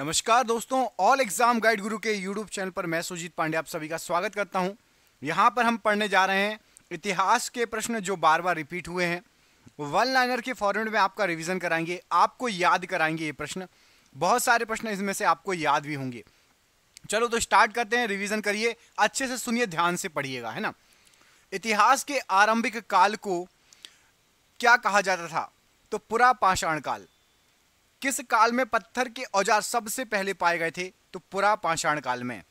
नमस्कार दोस्तों all exam guide गुरु के यूट्यूब चैनल पर मैं सुजीत पांडे आप सभी का स्वागत करता हूं यहां पर हम पढ़ने जा रहे हैं इतिहास के प्रश्न जो बार बार रिपीट हुए हैं वन लाइनर के फॉर्मेट में आपका रिवीजन कराएंगे आपको याद कराएंगे ये प्रश्न बहुत सारे प्रश्न इसमें से आपको याद भी होंगे चलो तो स्टार्ट करते हैं रिविजन करिए अच्छे से सुनिए ध्यान से पढ़िएगा है ना इतिहास के आरंभिक काल को क्या कहा जाता था तो पुरा पाषाण काल किस काल में पत्थर के औजार सबसे पहले पाए गए थे तो पुरा पाषाण काल में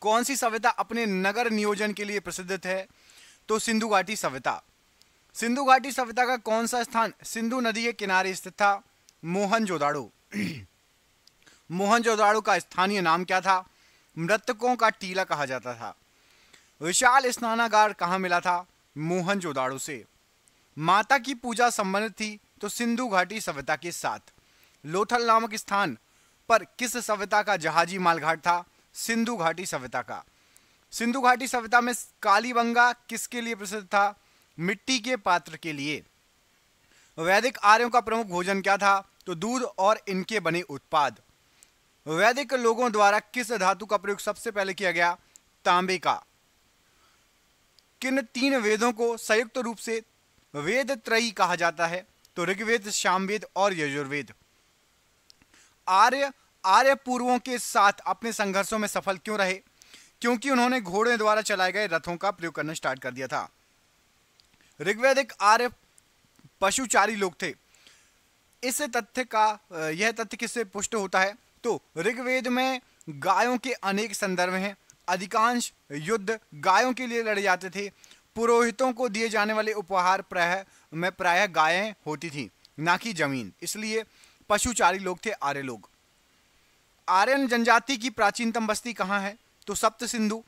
कौन सी सभ्यता अपने नगर नियोजन के लिए प्रसिद्ध है तो सिंधु घाटी सभ्यता सिंधु घाटी सभ्यता का कौन सा स्थान सिंधु नदी के किनारे स्थित था मोहन मोहन जोदाड़ो का स्थानीय नाम क्या था मृतकों का टीला कहा जाता था विशाल स्नानागार कहाँ मिला था मोहन जोदाड़ो से माता की पूजा संबंधित थी तो सिंधु घाटी सभ्यता के साथ लोथल नामक स्थान पर किस सभ्यता का जहाजी मालघाट था सिंधु घाटी सभ्यता का सिंधु घाटी सभ्यता में कालीबंगा किसके लिए प्रसिद्ध था मिट्टी के पात्र के लिए वैदिक आर्यों का प्रमुख भोजन क्या था तो दूध और इनके बने उत्पाद वैदिक लोगों द्वारा किस धातु का प्रयोग सबसे पहले किया गया तांबे का किन तीन वेदों को संयुक्त रूप से वेद त्रयी कहा जाता है तो ऋग्वेद श्यामवेद और यजुर्वेद आर्य आर्य पूर्वों के साथ अपने संघर्षों में सफल क्यों रहे क्योंकि उन्होंने घोड़े द्वारा चलाए गए रथों का प्रयोग करना स्टार्ट कर दिया था ऋग्वेदिक आर्य पशुचारी लोग थे इस तथ्य का यह तथ्य किससे पुष्ट होता है तो ऋग्वेद में गायों के अनेक संदर्भ हैं अधिकांश युद्ध गायों के लिए लड़े जाते थे पुरोहितों को दिए जाने वाले उपहार प्राय में प्रायः गायें होती थीं ना कि जमीन इसलिए पशुचारी लोग थे आर्य लोग आर्यन जनजाति की प्राचीनतम बस्ती कहाँ है तो सप्त सिंधु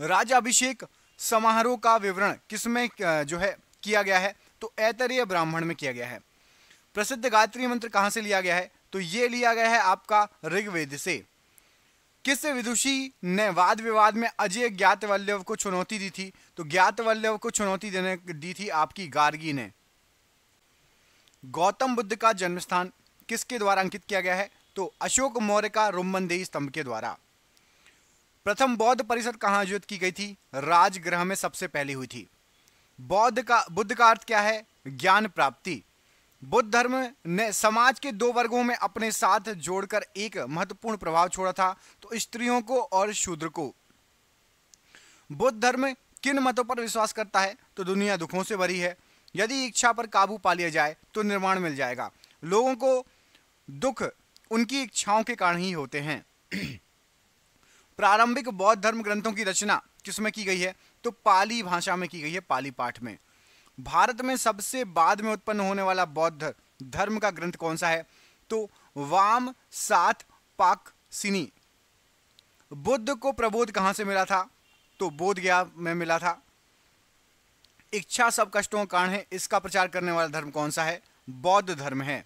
राजाभिषेक समारोह का विवरण किसमें जो है किया गया है तो ऐतरीय ब्राह्मण में किया गया है प्रसिद्ध गायत्री मंत्र कहाँ से लिया गया है तो ये लिया गया है आपका ऋग्वेद से किस विदुषी ने वाद विवाद में अजय ज्ञातवल्लव को चुनौती दी थी तो ज्ञातवल्लव को चुनौती देने दी थी आपकी गार्गी ने गौतम बुद्ध का जन्म स्थान किसके द्वारा अंकित किया गया है तो अशोक मौर्य का रोमनदेही स्तंभ के द्वारा प्रथम बौद्ध परिषद कहां आयोजित की गई थी राजगृह में सबसे पहले हुई थी बौद्ध का बुद्ध का अर्थ क्या है ज्ञान प्राप्ति बुद्ध धर्म ने समाज के दो वर्गों में अपने साथ जोड़कर एक महत्वपूर्ण प्रभाव छोड़ा था तो स्त्रियों को और शूद्र को बुद्ध धर्म किन मतों पर विश्वास करता है तो दुनिया दुखों से भरी है यदि इच्छा पर काबू पा लिया जाए तो निर्माण मिल जाएगा लोगों को दुख उनकी इच्छाओं के कारण ही होते हैं प्रारंभिक बौद्ध धर्म ग्रंथों की रचना किसमें की गई है तो पाली भाषा में की गई है पाली पाठ में भारत में सबसे बाद में उत्पन्न होने वाला बौद्ध धर्म का ग्रंथ कौन सा है तो वाम सात पाक सिनी बुद्ध को प्रबोध कहां से मिला था तो बोध गया में मिला था इच्छा सब कष्टों का कारण है इसका प्रचार करने वाला धर्म कौन सा है बौद्ध धर्म है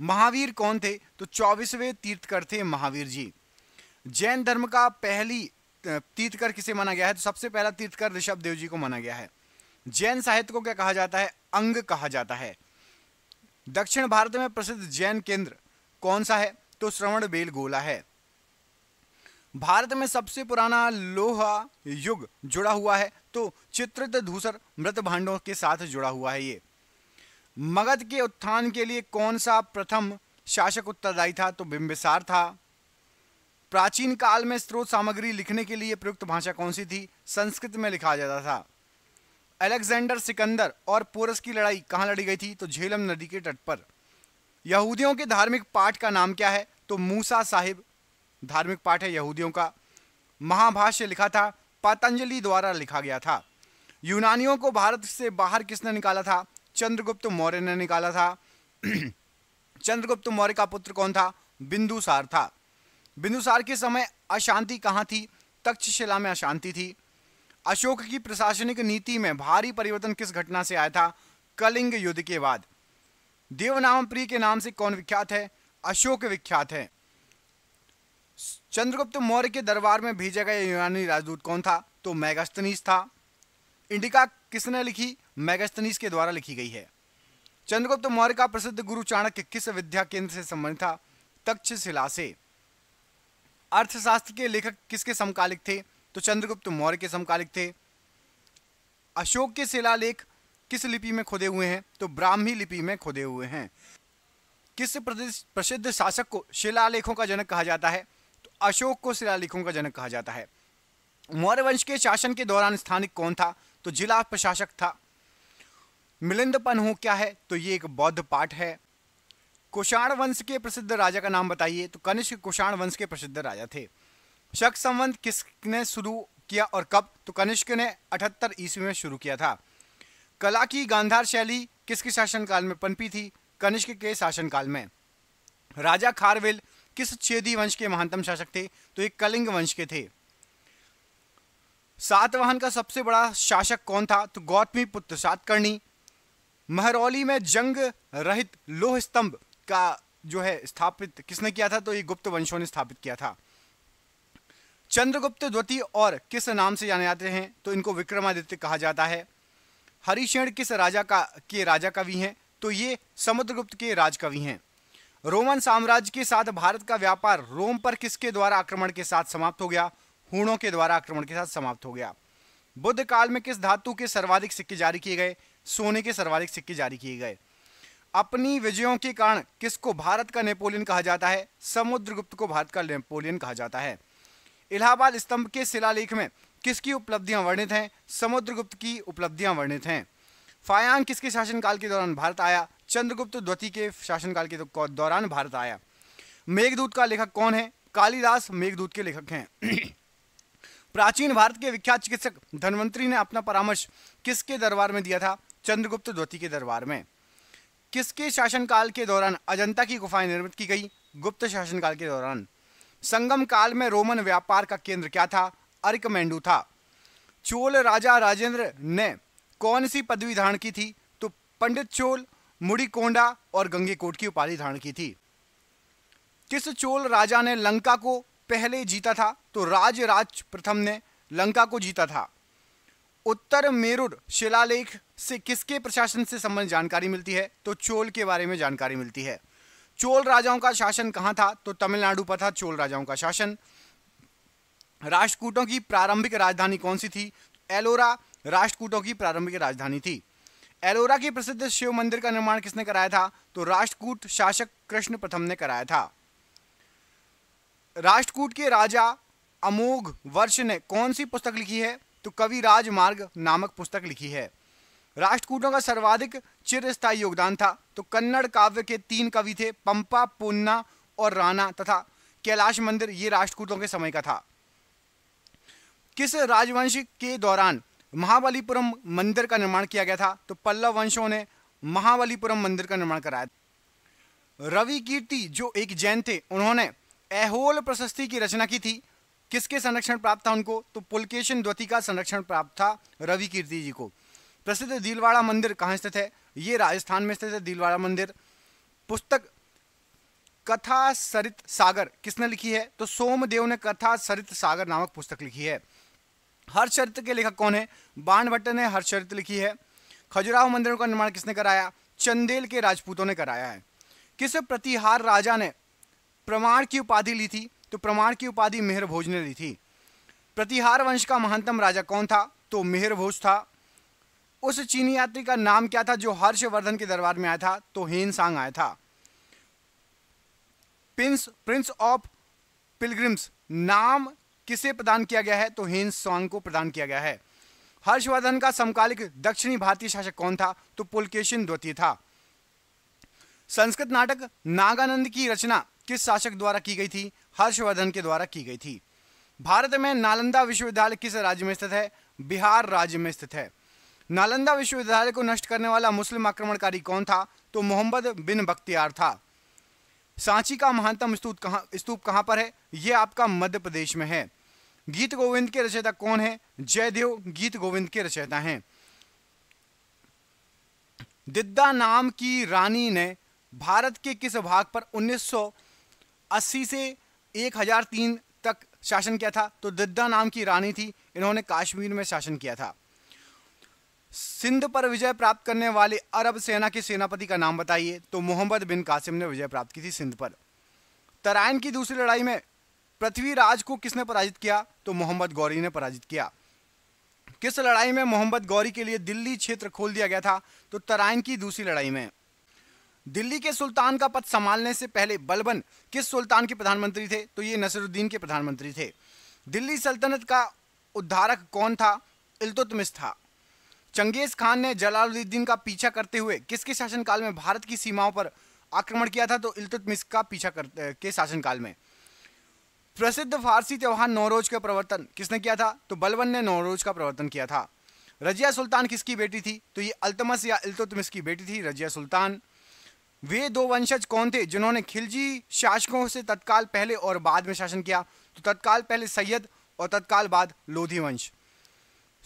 महावीर कौन थे तो चौबीसवें तीर्थकर थे महावीर जी जैन धर्म का पहली तीर्थकर किसे माना गया है तो सबसे पहला तीर्थकर ऋषभ देव जी को माना गया है जैन साहित्य को क्या कहा जाता है अंग कहा जाता है दक्षिण भारत में प्रसिद्ध जैन केंद्र कौन सा है तो श्रवण बेल गोला है भारत में सबसे पुराना लोहा युग जुड़ा हुआ है तो चित्रित धूसर मृत भांडों के साथ जुड़ा हुआ है ये मगध के उत्थान के लिए कौन सा प्रथम शासक उत्तरदायी था तो बिंबिसार था प्राचीन काल में स्रोत सामग्री लिखने के लिए प्रयुक्त भाषा कौन सी थी संस्कृत में लिखा जाता था अलेक्जेंडर सिकंदर और पोरस की लड़ाई कहाँ लड़ी गई थी तो झेलम नदी के तट पर यहूदियों के धार्मिक पाठ का नाम क्या है तो मूसा साहिब धार्मिक पाठ है यहूदियों का महाभाष्य लिखा था पतंजलि द्वारा लिखा गया था यूनानियों को भारत से बाहर किसने निकाला था चंद्रगुप्त मौर्य ने निकाला था चंद्रगुप्त मौर्य का पुत्र कौन था बिंदुसार था बिंदुसार के समय अशांति कहाँ थी तक्षशिला में अशांति थी अशोक की प्रशासनिक नीति में भारी परिवर्तन किस घटना से आया था कलिंग युद्ध के बाद देवनाम प्रिय के नाम से कौन विख्यात है अशोक विख्यात है चंद्रगुप्त मौर्य के दरबार में भेजा गया यूनानी राजदूत कौन था तो मैगस्तनीस था इंडिका किसने लिखी मैगस्तनीस के द्वारा लिखी गई है चंद्रगुप्त मौर्य का प्रसिद्ध गुरु चाणक्य किस विद्या केंद्र से संबंधित था तक्षशिला से अर्थशास्त्र के लेखक किसके समकालिक थे तो चंद्रगुप्त मौर्य के समकालिक थे अशोक के शिलालेख किस लिपि में खोदे हुए हैं तो ब्राह्मी लिपि में खोदे हुए हैं किस प्रसिद्ध शासक को शिलालेखों का जनक कहा जाता है अशोक को शिलालेखों का जनक कहा जाता है मौर्य वंश के शासन के दौरान स्थानिक कौन था तो जिला प्रशासक था मिलिंद पनहू क्या है तो ये एक बौद्ध पाठ है कुषाण वंश के प्रसिद्ध राजा का नाम बताइए तो कनिष्क कुषाण वंश के प्रसिद्ध राजा थे शक संबंध किसने शुरू किया और कब तो कनिष्क ने अठहत्तर ईस्वी में शुरू किया था कला की गांधार शैली किसके शासनकाल में पनपी थी कनिष्क के शासनकाल में राजा खारविल किस छेदी वंश के महानतम शासक थे तो ये कलिंग वंश के थे सातवाहन का सबसे बड़ा शासक कौन था तो गौतमी पुत्र सातकर्णी महरौली में जंग रहित लोह स्तंभ का जो है स्थापित किसने किया था तो ये गुप्त वंशों ने स्थापित किया था चंद्रगुप्त द्वितीय और किस नाम से जाने जाते हैं तो इनको विक्रमादित्य कहा जाता है हरिशेण किस राजा का के राजा कवि हैं तो ये समुद्रगुप्त के राजकवि हैं रोमन साम्राज्य के साथ भारत का व्यापार रोम पर किसके द्वारा आक्रमण के साथ समाप्त हो गया हूणों के द्वारा आक्रमण के साथ समाप्त हो गया बुद्ध काल में किस धातु के सर्वाधिक सिक्के जारी किए गए सोने के सर्वाधिक सिक्के जारी किए गए अपनी विजयों के कारण किसको भारत का नेपोलियन कहा जाता है समुद्रगुप्त को भारत का नेपोलियन कहा जाता है इलाहाबाद स्तंभ के शिलालेख में किसकी उपलब्धियां वर्णित हैं समुद्रगुप्त की उपलब्धियां वर्णित हैं फायांग किसके शासनकाल के दौरान भारत आया चंद्रगुप्त द्वितीय के शासनकाल के दौरान भारत आया मेघदूत का लेखक कौन है कालिदास मेघदूत के लेखक हैं प्राचीन भारत के विख्यात चिकित्सक धनवंतरी ने अपना परामर्श किसके दरबार में दिया था चंद्रगुप्त द्वितीय के दरबार में किसके शासनकाल के दौरान अजंता की गुफाएं निर्मित की गई गुप्त शासनकाल के दौरान संगम काल में रोमन व्यापार का केंद्र क्या था अर्कमेंडू था चोल राजा राजेंद्र ने कौन सी पदवी धारण की थी तो पंडित चोल मुड़ी कोंडा और गंगे कोट की उपाधि धारण की थी किस चोल राजा ने लंका को पहले जीता था तो राज प्रथम ने लंका को जीता था उत्तर मेरुर शिलालेख से किसके प्रशासन से संबंध जानकारी मिलती है तो चोल के बारे में जानकारी मिलती है चोल राजाओं का शासन कहाँ था तो तमिलनाडु पर था चोल राजाओं का शासन राष्ट्रकूटों की प्रारंभिक राजधानी कौन सी थी एलोरा राष्ट्रकूटों की प्रारंभिक राजधानी थी एलोरा के प्रसिद्ध शिव मंदिर का निर्माण किसने कराया था तो राष्ट्रकूट शासक कृष्ण प्रथम ने कराया था राष्ट्रकूट के राजा अमोघ वर्ष ने कौन सी पुस्तक लिखी है तो कवि राजमार्ग नामक पुस्तक लिखी है राष्ट्रकूटों का सर्वाधिक चिरस्थायी योगदान था तो कन्नड़ काव्य के तीन कवि थे पंपा पुन्ना और राणा तथा कैलाश मंदिर ये राष्ट्रकूटों के समय का था किस राजवंश के दौरान महाबलीपुरम मंदिर का निर्माण किया गया था तो पल्लव वंशों ने महाबलीपुरम मंदिर का निर्माण कराया रवि कीर्ति जो एक जैन थे उन्होंने एहोल प्रशस्ति की रचना की थी किसके संरक्षण प्राप्त था उनको तो पुलकेशन द्वती का संरक्षण प्राप्त था रवि कीर्ति जी को प्रसिद्ध दिलवाड़ा मंदिर कहाँ स्थित है ये राजस्थान में स्थित है दिलवाड़ा मंदिर पुस्तक कथा सरित सागर किसने लिखी है तो सोमदेव ने कथा सरित सागर नामक पुस्तक लिखी है हर चरित्र के लेखक कौन है बाण भट्ट ने हर चरित्र लिखी है खजुराहो मंदिरों का निर्माण किसने कराया चंदेल के राजपूतों ने कराया है किस प्रतिहार राजा ने प्रमाण की उपाधि ली थी तो प्रमाण की उपाधि मेहर भोज ने ली थी प्रतिहार वंश का महानतम राजा कौन था तो मेहर भोज था उस चीनी यात्री का नाम क्या था जो हर्षवर्धन के दरबार में आया था तो हेन सांग आया था प्रिंस प्रिंस ऑफ पिलग्रिम्स नाम किसे प्रदान किया गया है तो हेन स्वांग को प्रदान किया गया है हर्षवर्धन का समकालिक दक्षिणी भारतीय शासक कौन था तो पुलकेशिन द्वितीय था संस्कृत नाटक नागानंद की रचना किस शासक द्वारा की गई थी हर्षवर्धन के द्वारा की गई थी भारत में नालंदा विश्वविद्यालय किस राज्य में स्थित है बिहार राज्य में स्थित है नालंदा विश्वविद्यालय को नष्ट करने वाला मुस्लिम आक्रमणकारी कौन था तो मोहम्मद बिन बख्तियार था सांची का महानतम स्तूप कहा स्तूप कहाँ पर है ये आपका मध्य प्रदेश में है गीत गोविंद के रचयिता कौन है जयदेव गीत गोविंद के रचयिता हैं दिद्दा नाम की रानी ने भारत के किस भाग पर 1980 से 1003 तक शासन किया था तो दिद्दा नाम की रानी थी इन्होंने कश्मीर में शासन किया था सिंध पर विजय प्राप्त करने वाली अरब सेना के सेनापति का नाम बताइए तो मोहम्मद बिन कासिम ने विजय प्राप्त की थी सिंध पर तराइन की दूसरी लड़ाई में पृथ्वीराज को किसने पराजित किया तो मोहम्मद गौरी ने पराजित किया किस लड़ाई में मोहम्मद गौरी के लिए दिल्ली क्षेत्र खोल दिया गया था तो तराइन की दूसरी लड़ाई में दिल्ली के सुल्तान का पद संभालने से पहले बलबन किस सुल्तान के प्रधानमंत्री थे तो ये नसरुद्दीन के प्रधानमंत्री थे दिल्ली सल्तनत का उद्धारक कौन था इल्तुतमिश था चंगेज खान ने जलालुद्दीन का पीछा करते हुए किसके शासनकाल में भारत की सीमाओं पर आक्रमण किया था तो इल्तुतमिश का पीछा कर के शासनकाल में प्रसिद्ध फारसी त्यौहार नौरोज का प्रवर्तन किसने किया था तो बलवन ने नौरोज का प्रवर्तन किया था रजिया सुल्तान किसकी बेटी थी तो ये अल्तमस या इल्तुतमिश की बेटी थी रजिया सुल्तान वे दो वंशज कौन थे जिन्होंने खिलजी शासकों से तत्काल पहले और बाद में शासन किया तो तत्काल पहले सैयद और तत्काल बाद लोधी वंश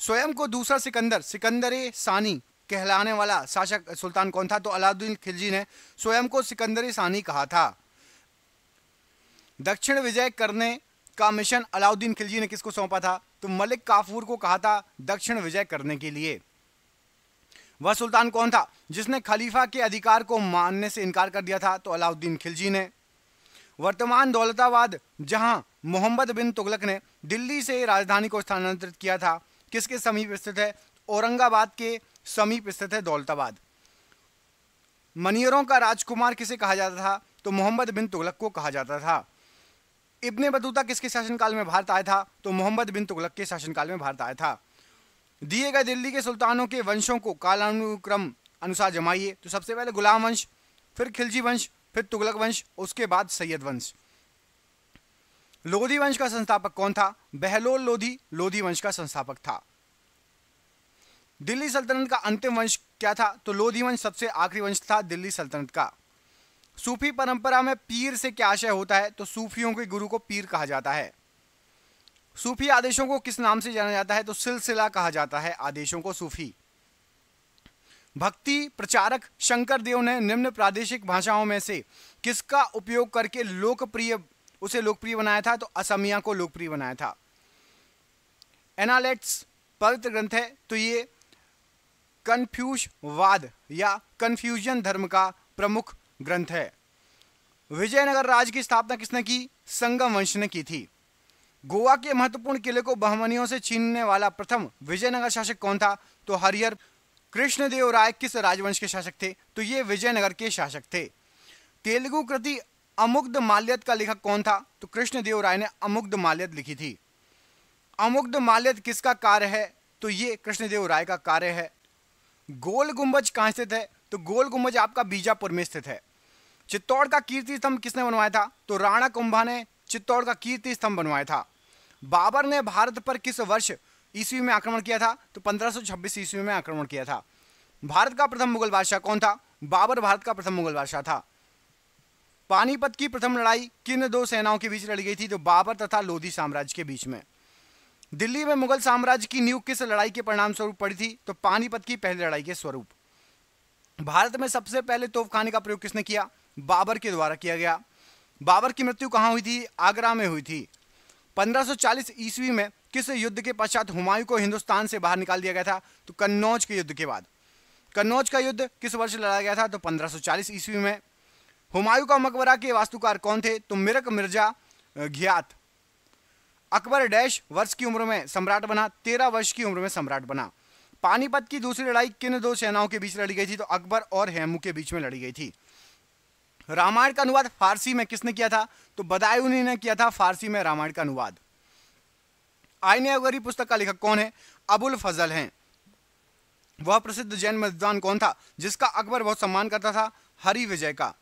स्वयं को दूसरा सिकंदर सिकंदर सानी कहलाने वाला शासक सुल्तान कौन था तो अलाउद्दीन खिलजी ने स्वयं को सिकंदर सानी कहा था दक्षिण विजय करने का मिशन अलाउद्दीन खिलजी ने किसको सौंपा था तो मलिक काफूर को कहा था दक्षिण विजय करने के लिए वह सुल्तान कौन था जिसने खलीफा के अधिकार को मानने से इनकार कर दिया था तो अलाउद्दीन खिलजी ने वर्तमान दौलताबाद जहां मोहम्मद बिन तुगलक ने दिल्ली से राजधानी को स्थानांतरित किया था किसके समीप स्थित है औरंगाबाद के समीप स्थित है दौलताबाद मनियरों का राजकुमार किसे कहा जाता था तो मोहम्मद बिन तुगलक को कहा जाता था इब्ने बतूता किसके शासनकाल में भारत आया था तो मोहम्मद बिन तुगलक के शासनकाल में भारत आया था दिए गए दिल्ली के सुल्तानों के वंशों को कालानुक्रम अनुसार जमाइए तो सबसे पहले गुलाम वंश फिर खिलजी वंश फिर तुगलक वंश उसके बाद सैयद वंश लोधी वंश का संस्थापक कौन था बहलोल लोधी लोधी वंश का संस्थापक था दिल्ली सल्तनत का अंतिम वंश क्या था तो लोधी वंश सबसे आखिरी वंश था दिल्ली सल्तनत का सूफी परंपरा में पीर से क्या आशय होता है तो सूफियों के गुरु को पीर कहा जाता है सूफी आदेशों को किस नाम से जाना जाता है तो सिलसिला कहा जाता है आदेशों को सूफी भक्ति प्रचारक शंकर देव ने निम्न प्रादेशिक भाषाओं में से किसका उपयोग करके लोकप्रिय उसे लोकप्रिय बनाया था तो असमिया को लोकप्रिय बनाया था एनालेट्स पवित्र ग्रंथ है तो ये कन्फ्यूजवाद या कन्फ्यूजन धर्म का प्रमुख ग्रंथ है विजयनगर राज्य की स्थापना किसने की संगम वंश ने की थी गोवा के महत्वपूर्ण किले को बहमनियों से छीनने वाला प्रथम विजयनगर शासक कौन था तो हरिहर कृष्णदेव राय किस राजवंश के शासक थे तो ये विजयनगर के शासक थे तेलुगु कृति अमुग्ध माल्यत का लेखक कौन था तो कृष्णदेव राय ने अमुग्ध माल्यत लिखी थी अमुग्ध माल्यत किसका कार्य है तो ये कृष्णदेव राय का कार्य है गोल गुंबज कहाँ स्थित है तो गोल गुंबज आपका बीजापुर में स्थित है चित्तौड़ का कीर्ति स्तंभ किसने बनवाया था तो राणा कुंभा ने चित्तौड़ का कीर्ति स्तंभ बनवाया था बाबर ने भारत पर किस वर्ष ईस्वी में आक्रमण किया था तो 1526 ईस्वी में आक्रमण किया था भारत का प्रथम मुगल बादशाह कौन था बाबर भारत का प्रथम मुगल बादशाह था पानीपत की प्रथम लड़ाई किन दो सेनाओं के बीच लड़ी गई थी जो तो बाबर तथा लोधी साम्राज्य के बीच में दिल्ली में मुगल साम्राज्य की नींव किस लड़ाई के परिणाम स्वरूप पड़ी थी तो पानीपत की पहली लड़ाई के स्वरूप भारत में सबसे पहले तोपखाने का प्रयोग किसने किया बाबर के द्वारा किया गया बाबर की मृत्यु कहाँ हुई थी आगरा में हुई थी 1540 ईस्वी में किस युद्ध के पश्चात हुमायूं को हिंदुस्तान से बाहर निकाल दिया गया था तो कन्नौज के युद्ध के बाद कन्नौज का युद्ध किस वर्ष लड़ा गया था तो 1540 ईस्वी में हुमायूं का मकबरा के वास्तुकार कौन थे तो मिरक मिर्जा घियात अकबर डैश वर्ष की उम्र में सम्राट बना तेरह वर्ष की उम्र में सम्राट बना पानीपत की दूसरी लड़ाई किन दो सेनाओं के बीच लड़ी गई थी तो अकबर और हेमू के बीच में लड़ी गई थी रामायण का अनुवाद फारसी में किसने किया था तो बदायूनी ने किया था फारसी में रामायण का अनुवाद आईने अगरी पुस्तक का लेखक कौन है अबुल फजल हैं वह प्रसिद्ध जैन मतदान कौन था जिसका अकबर बहुत सम्मान करता था हरि विजय का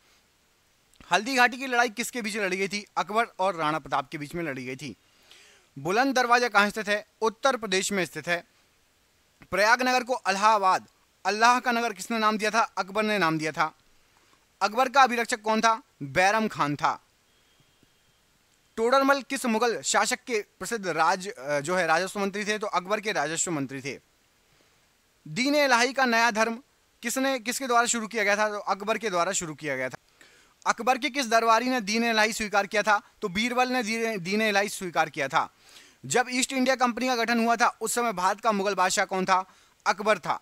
हल्दी घाटी की लड़ाई किसके बीच लड़ी गई थी अकबर और राणा प्रताप के बीच में लड़ी गई थी बुलंद दरवाजा कहाँ स्थित है उत्तर प्रदेश में स्थित है प्रयाग नगर को अलाहाबाद अल्लाह का नगर किसने नाम दिया था अकबर ने नाम दिया था अकबर का अभिरक्षक कौन था बैरम खान था टोडरमल किस मुगल शासक के प्रसिद्ध राज जो है राजस्व मंत्री थे तो अकबर के राजस्व मंत्री थे दीन इलाही का नया धर्म किसने किसके द्वारा शुरू किया गया था तो अकबर के द्वारा शुरू किया गया था अकबर के किस दरबारी ने दीन इलाही स्वीकार किया था तो बीरबल ने दीन इलाही स्वीकार किया था जब ईस्ट इंडिया कंपनी का गठन हुआ था उस समय भारत का मुगल बादशाह कौन था अकबर था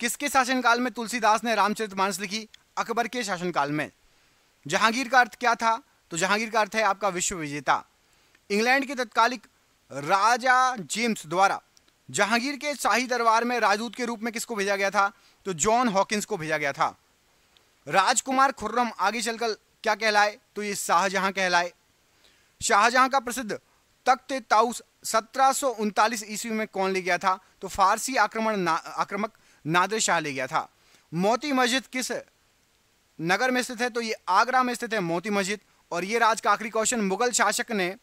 किसके शासनकाल में तुलसीदास ने रामचरित मानस लिखी अकबर के शासनकाल में जहांगीर का अर्थ क्या था तो जहांगीर का अर्थ है आपका विश्व विजेता इंग्लैंड के तत्कालिक राजा जेम्स द्वारा जहांगीर के शाही दरबार में राजदूत के रूप में किसको भेजा गया था तो जॉन हॉकिंस को भेजा गया था राजकुमार खुर्रम आगे चलकर क्या कहलाए तो ये शाहजहां कहलाए शाहजहां का प्रसिद्ध तख्त ताउस सत्रह ईस्वी में कौन ले गया था तो फारसी आक्रमण ना, आक्रमक नादिर शाह ले गया था मोती मस्जिद किस नगर में स्थित है तो ये आगरा में स्थित है मोती मस्जिद और ये राज का आखिरी क्वेश्चन मुगल शासक ने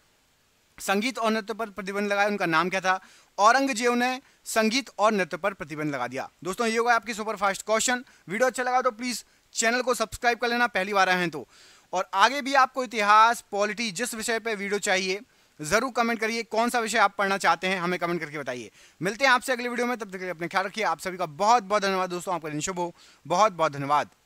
संगीत और नृत्य पर प्रतिबंध लगाया उनका नाम क्या था औरंगजेब ने संगीत और नृत्य पर प्रतिबंध लगा दिया दोस्तों ये होगा आपकी सुपर फास्ट क्वेश्चन वीडियो अच्छा लगा तो प्लीज़ चैनल को सब्सक्राइब कर लेना पहली बार आए हैं तो और आगे भी आपको इतिहास पॉलिटी जिस विषय पर वीडियो चाहिए ज़रूर कमेंट करिए कौन सा विषय आप पढ़ना चाहते हैं हमें कमेंट करके बताइए मिलते हैं आपसे अगले वीडियो में तब तक अपने ख्याल रखिए आप सभी का बहुत बहुत धन्यवाद दोस्तों आपका दिन शुभ हो बहुत बहुत धन्यवाद